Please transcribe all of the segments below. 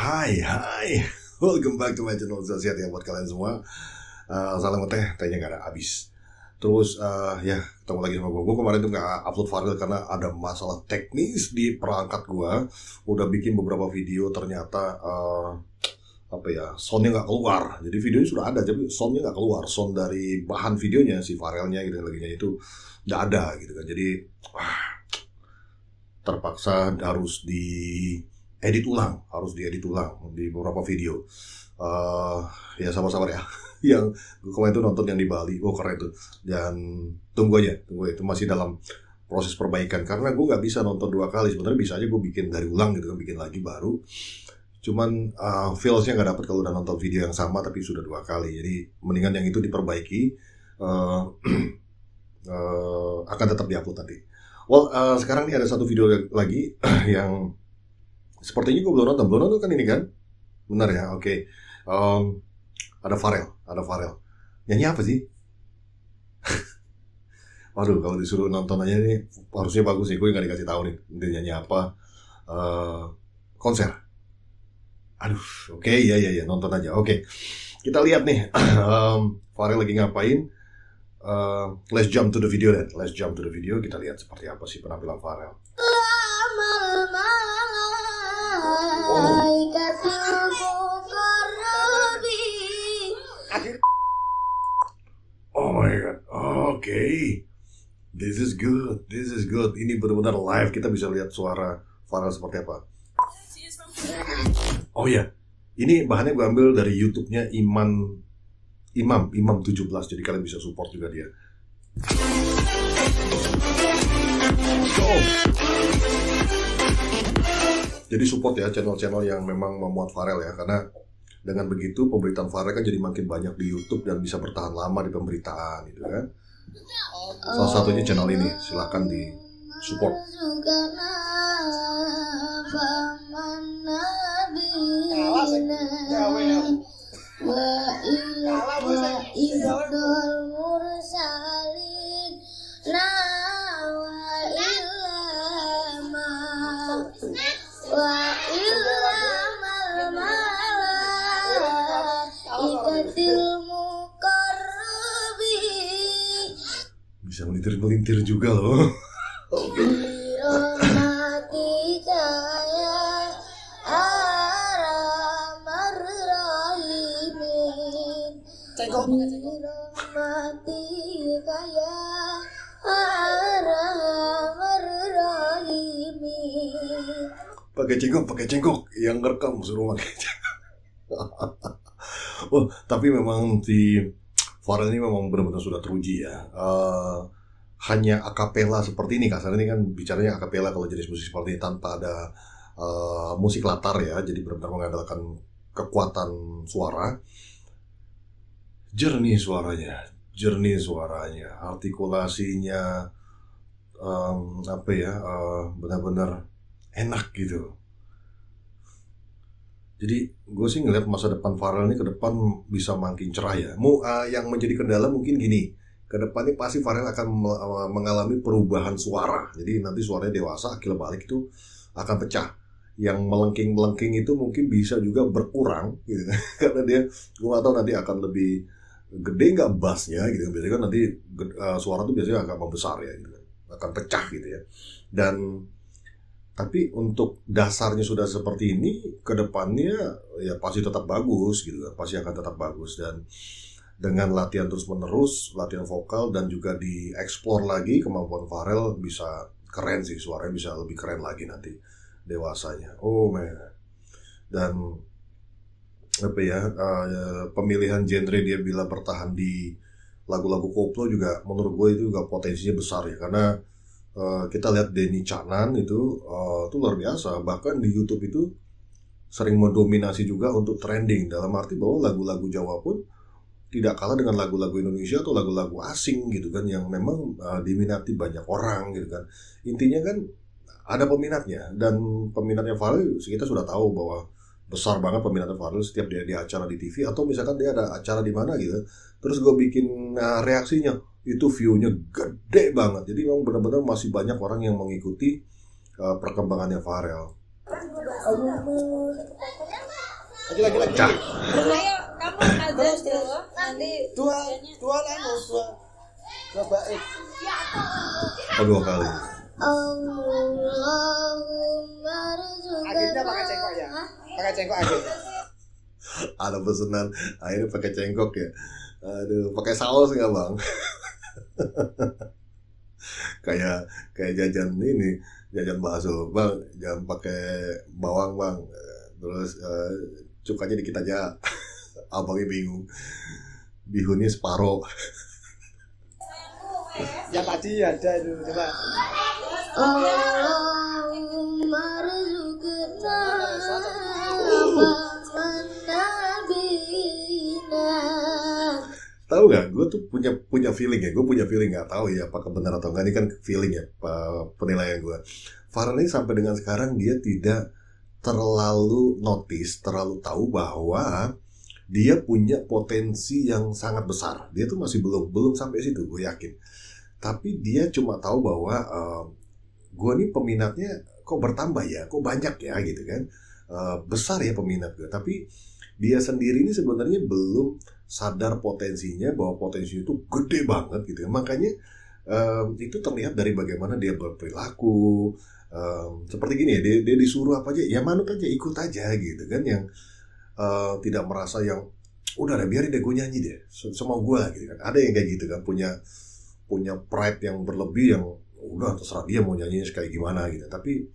Hai, hai. Welcome back to my channel Zazia ya buat kalian semua. Uh, salam teh, tehnya gak ada habis. Terus uh, ya ketemu lagi sama gue. Gue kemarin tuh nggak upload file karena ada masalah teknis di perangkat gue. Udah bikin beberapa video ternyata uh, apa ya soundnya nggak keluar. Jadi videonya sudah ada tapi soundnya nggak keluar. Sound dari bahan videonya si farelnya gitu lagi itu nggak ada gitu kan. Jadi wah, terpaksa harus di edit ulang, harus diedit ulang di beberapa video. Uh, ya sabar-sabar ya. yang kemarin tuh nonton yang di Bali, oh keren tuh. Dan tunggu aja, tunggu aja. itu masih dalam proses perbaikan karena gue nggak bisa nonton dua kali sebenarnya bisa aja gue bikin dari ulang gitu kan bikin lagi baru cuman uh, feelsnya nggak dapet kalau udah nonton video yang sama tapi sudah dua kali jadi mendingan yang itu diperbaiki uh, uh, akan tetap diupload tadi. well uh, sekarang nih ada satu video lagi yang Sepertinya gue belum nonton. Belum nonton kan ini kan? Benar ya? Oke. Okay. Um, ada Farel, ada Farel. Nyanyi apa sih? Waduh, kalau disuruh nonton aja nih harusnya bagus sih. Gue nggak dikasih tahu nih dia nyanyi apa. Uh, konser. Aduh, oke, okay, ya ya ya nonton aja. Oke, okay. kita lihat nih um, Farel lagi ngapain. Uh, let's jump to the video then. Let's jump to the video. Kita lihat seperti apa sih penampilan Farel. Oh my god. Oke. Okay. This is good. This is good. Ini benar-benar live kita bisa lihat suara farah seperti apa. Oh ya. Yeah. Ini bahannya gue ambil dari YouTube-nya Iman Imam Imam 17 jadi kalian bisa support juga dia. Go. Oh. Jadi support ya channel-channel yang memang memuat Farel ya karena dengan begitu pemberitaan Farel kan jadi makin banyak di YouTube dan bisa bertahan lama di pemberitaan gitu kan. Salah satunya channel ini, silahkan di support. ya. melintir juga loh Cengkok, pakai cengkok pakai cengkok yang rekam suruh pakai cengkok oh tapi memang di Farel ini memang benar-benar sudah teruji ya uh, hanya akapela seperti ini kasar ini kan bicaranya akapela kalau jenis musik seperti ini tanpa ada uh, musik latar ya jadi benar-benar mengandalkan kekuatan suara jernih suaranya jernih suaranya artikulasinya um, apa ya benar eh, benar-benar enak gitu jadi gue sih ngeliat masa depan Farel ini ke depan bisa makin cerah ya. Mu, uh, yang menjadi kendala mungkin gini, kedepannya pasti Farel akan e, mengalami perubahan suara. Jadi nanti suaranya dewasa, akil balik itu akan pecah. Yang melengking-melengking itu mungkin bisa juga berkurang, gitu. Kan. karena dia gue gak tahu nanti akan lebih gede nggak bassnya, gitu. Kan. Biasanya kan nanti e, suara tuh biasanya agak membesar ya, gitu. Kan. akan pecah gitu ya. Dan tapi untuk dasarnya sudah seperti ini, kedepannya ya pasti tetap bagus gitu, pasti akan tetap bagus dan dengan latihan terus menerus, latihan vokal dan juga dieksplor lagi kemampuan Farel bisa keren sih suaranya bisa lebih keren lagi nanti dewasanya. Oh man. Dan apa ya uh, pemilihan genre dia bila bertahan di lagu-lagu koplo juga menurut gue itu juga potensinya besar ya karena uh, kita lihat Denny Canan itu uh, itu luar biasa bahkan di YouTube itu sering mendominasi juga untuk trending dalam arti bahwa lagu-lagu Jawa pun tidak kalah dengan lagu-lagu Indonesia atau lagu-lagu asing gitu kan yang memang uh, diminati banyak orang gitu kan intinya kan ada peminatnya dan peminatnya Farel kita sudah tahu bahwa besar banget peminatnya Farel setiap dia di acara di TV atau misalkan dia ada acara di mana gitu terus gue bikin uh, reaksinya itu viewnya gede banget jadi memang benar-benar masih banyak orang yang mengikuti uh, perkembangannya Farel lagi lagi lagi kamu ada nanti dua dua anu dua dua baik oh dua kali Allahumma Akhirnya pakai cengkok ya pakai cengkok aja. Ya? ada pesanan akhirnya pakai cengkok ya aduh pakai saus nggak bang kayak kayak jajan ini jajan bakso bang jangan pakai bawang bang terus uh, cukanya dikit aja abangnya bingung bihunnya separuh ya pasti ada itu coba tahu nggak gue tuh punya punya feeling ya gue punya feeling nggak tahu ya apakah benar atau enggak ini kan feeling ya penilaian gue Farhan ini sampai dengan sekarang dia tidak terlalu notice terlalu tahu bahwa dia punya potensi yang sangat besar. Dia tuh masih belum belum sampai situ, gue yakin. Tapi dia cuma tahu bahwa uh, gue nih peminatnya kok bertambah ya, kok banyak ya gitu kan. Uh, besar ya peminat gue. Tapi dia sendiri ini sebenarnya belum sadar potensinya bahwa potensi itu gede banget gitu. Ya. Makanya um, itu terlihat dari bagaimana dia berperilaku. Um, seperti gini ya, dia, dia disuruh apa aja, ya manut aja, ikut aja gitu kan. Yang Eh, tidak merasa yang udah deh biarin deh gue nyanyi deh semua gue gitu kan ada yang kayak gitu kan punya punya pride yang berlebih yang udah terserah dia mau nyanyinya kayak gimana gitu tapi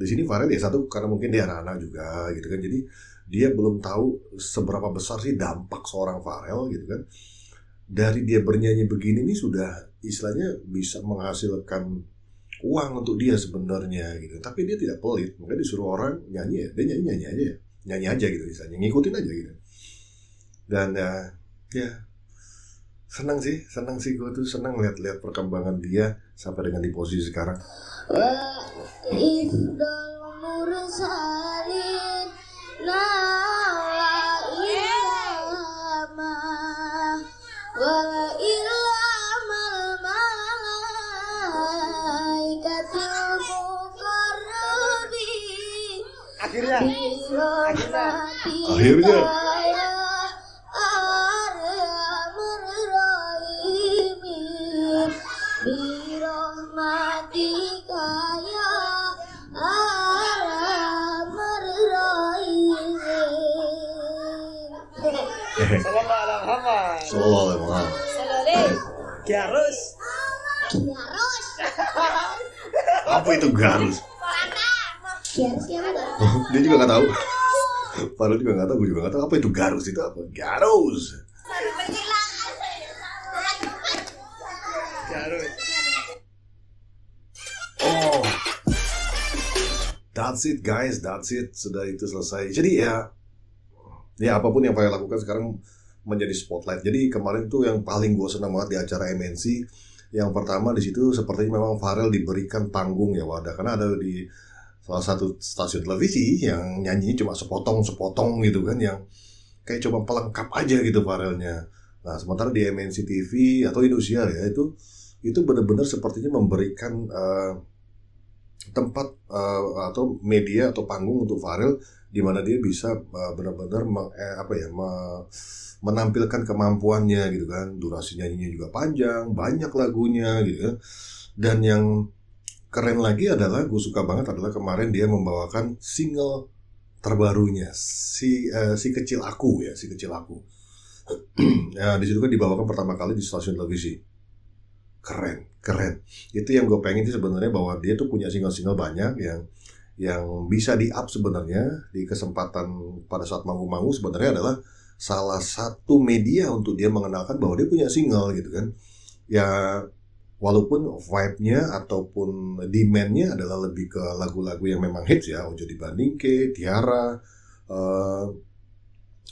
di sini Farel ya satu karena mungkin dia anak-anak juga gitu kan jadi dia belum tahu seberapa besar sih dampak seorang Farel gitu kan dari dia bernyanyi begini ini sudah istilahnya bisa menghasilkan uang untuk dia sebenarnya gitu tapi dia tidak pelit mungkin disuruh orang nyanyi ya dia nyanyi nyanyi aja ya nyanyi aja gitu misalnya ngikutin aja gitu dan ya ya senang sih senang sih gue tuh senang lihat-lihat perkembangan dia sampai dengan di posisi sekarang uh, akhirnya akhirnya akhirnya Garus. Garus. Apa itu garus? Garus dia juga nggak tahu padahal juga nggak tahu gue juga nggak tahu apa itu garus itu apa garus garus oh that's it guys that's it sudah itu selesai jadi ya ya apapun yang saya lakukan sekarang menjadi spotlight jadi kemarin tuh yang paling gue senang banget di acara MNC yang pertama di situ sepertinya memang Farel diberikan panggung ya wadah karena ada di salah satu stasiun televisi yang nyanyi cuma sepotong-sepotong gitu kan yang kayak coba pelengkap aja gitu parelnya. Nah, sementara di MNC TV atau Indosiar ya itu itu benar-benar sepertinya memberikan uh, tempat uh, atau media atau panggung untuk Farel di mana dia bisa uh, benar-benar eh, apa ya me, menampilkan kemampuannya gitu kan durasi nyanyinya juga panjang banyak lagunya gitu kan dan yang keren lagi adalah gue suka banget adalah kemarin dia membawakan single terbarunya si uh, si kecil aku ya si kecil aku nah, di situ kan dibawakan pertama kali di stasiun televisi keren keren itu yang gue pengen sih sebenarnya bahwa dia tuh punya single-single banyak yang yang bisa di up sebenarnya di kesempatan pada saat manggung-manggung sebenarnya adalah salah satu media untuk dia mengenalkan bahwa dia punya single gitu kan ya walaupun vibe-nya ataupun demand-nya adalah lebih ke lagu-lagu yang memang hits ya Ojo dibanding ke Tiara uh,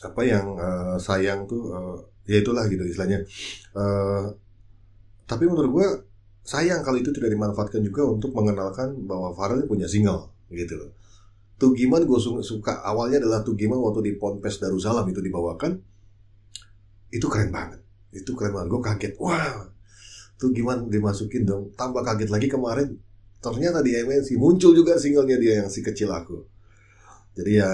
apa yang uh, sayang tuh uh, ya itulah gitu istilahnya uh, tapi menurut gue sayang kalau itu tidak dimanfaatkan juga untuk mengenalkan bahwa Farel punya single gitu gimana gue suka awalnya adalah gimana waktu di Ponpes Darussalam itu dibawakan itu keren banget itu keren banget gue kaget wah tuh gimana dimasukin dong tambah kaget lagi kemarin ternyata di MNC muncul juga singlenya dia yang si kecil aku jadi ya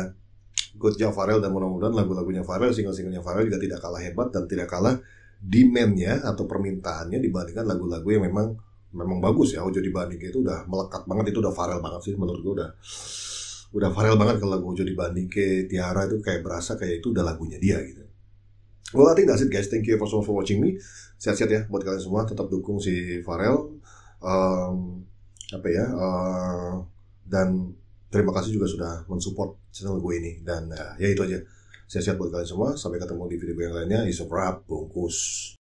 good job Farel dan mudah-mudahan lagu-lagunya Farel single-singlenya Farel juga tidak kalah hebat dan tidak kalah demandnya atau permintaannya dibandingkan lagu-lagu yang memang memang bagus ya Ojo dibanding itu udah melekat banget itu udah Farel banget sih menurut gue udah udah Farel banget kalau lagu Ojo ke Tiara itu kayak berasa kayak itu udah lagunya dia gitu Well, I think that's it guys. Thank you everyone for watching me. Sehat-sehat ya buat kalian semua. Tetap dukung si Farel. Um, apa ya? Uh, dan terima kasih juga sudah mensupport channel gue ini. Dan uh, ya itu aja. Sehat-sehat buat kalian semua. Sampai ketemu di video yang lainnya. Isop bungkus.